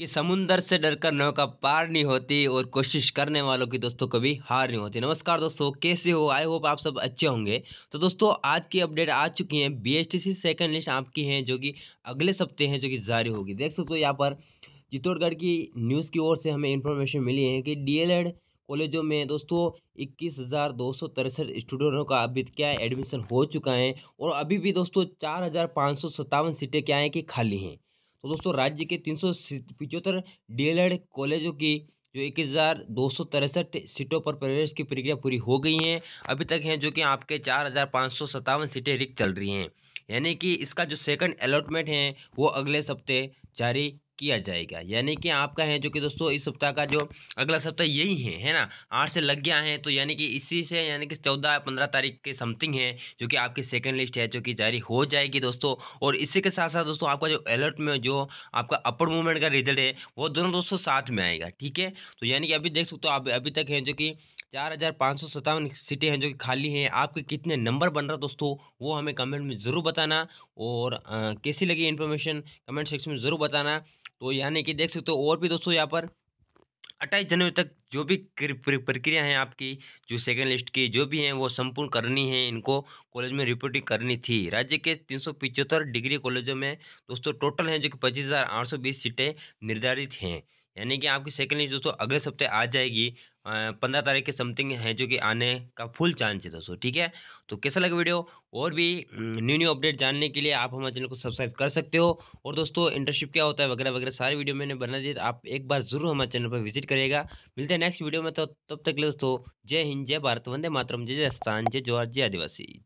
कि समुंदर से डरकर नौका पार नहीं होती और कोशिश करने वालों की दोस्तों कभी हार नहीं होती नमस्कार दोस्तों कैसे हो आई होप आप सब अच्छे होंगे तो दोस्तों आज की अपडेट आ चुकी है B S T C second list आपकी है जो कि अगले सप्ते हैं जो कि जारी होगी देख सकते हो यहाँ पर चित्तौड़गढ़ की न्यूज़ की ओर से हमें इन्फॉर्मेशन मिली है कि डी एल एड कॉलेजों में दोस्तों इक्कीस हज़ार दो सौ तिरसठ स्टूडेंटों का अभी क्या है एडमिशन हो चुका है और अभी भी दोस्तों चार हज़ार पाँच सौ सत्तावन सीटें क्या हैं कि खाली हैं तो दोस्तों राज्य के तीन सौ पिचहत्तर डीएलएड कॉलेजों की जो एक हज़ार दो सौ तिरसठ सीटों पर प्रवेश की प्रक्रिया पूरी हो गई है अभी तक हैं जो कि आपके चार हज़ार पाँच सौ सत्तावन सीटें रिक्त चल रही हैं यानी कि इसका जो सेकंड अलॉटमेंट है वो अगले सप्ते जारी किया जाएगा यानी कि आपका है जो कि दोस्तों इस सप्ताह का जो अगला सप्ताह यही है है ना आठ से लग गया है तो यानी कि इसी से यानी कि चौदह पंद्रह तारीख के समथिंग है जो कि आपकी सेकेंड लिस्ट है जो कि जारी हो जाएगी दोस्तों और इसी के साथ साथ दोस्तों आपका जो अलर्ट में जो आपका अपर मूवमेंट का रिजल्ट है वो दोनों दोस्तों साथ में आएगा ठीक है तो यानी कि अभी देख सकते हो आप अभी तक हैं जो कि चार हज़ार पाँच सौ सत्तावन सीटें हैं जो कि खाली हैं आपके कितने नंबर बन रहा दोस्तों वो हमें कमेंट में ज़रूर बताना और आ, कैसी लगी इन्फॉर्मेशन कमेंट सेक्शन में ज़रूर बताना तो यानी कि देख सकते हो और भी दोस्तों यहाँ पर अट्ठाईस जनवरी तक जो भी प्रक्रिया हैं आपकी जो सेकेंड लिस्ट की जो भी हैं वो संपूर्ण करनी है इनको कॉलेज में रिपोर्टिंग करनी थी राज्य के तीन डिग्री कॉलेजों में दोस्तों टोटल हैं जो कि पच्चीस सीटें निर्धारित हैं यानी कि आपकी सेकेंड लिस्ट दोस्तों अगले सप्ताह आ जाएगी पंद्रह तारीख के समथिंग है जो कि आने का फुल चांस है दोस्तों ठीक है तो कैसा लगा वीडियो और भी न्यू न्यू अपडेट जानने के लिए आप हमारे चैनल को सब्सक्राइब कर सकते हो और दोस्तों इंटर्नशिप क्या होता है वगैरह वगैरह सारे वीडियो मैंने बना दी तो आप एक बार जरूर हमारे चैनल पर विजिट करिएगा मिलते हैं नेक्स्ट वीडियो में तो तब तक दोस्तों जय हिंद जय भारत वंदे मातरम जय जय स्थान जय जोहर जय आदिवासी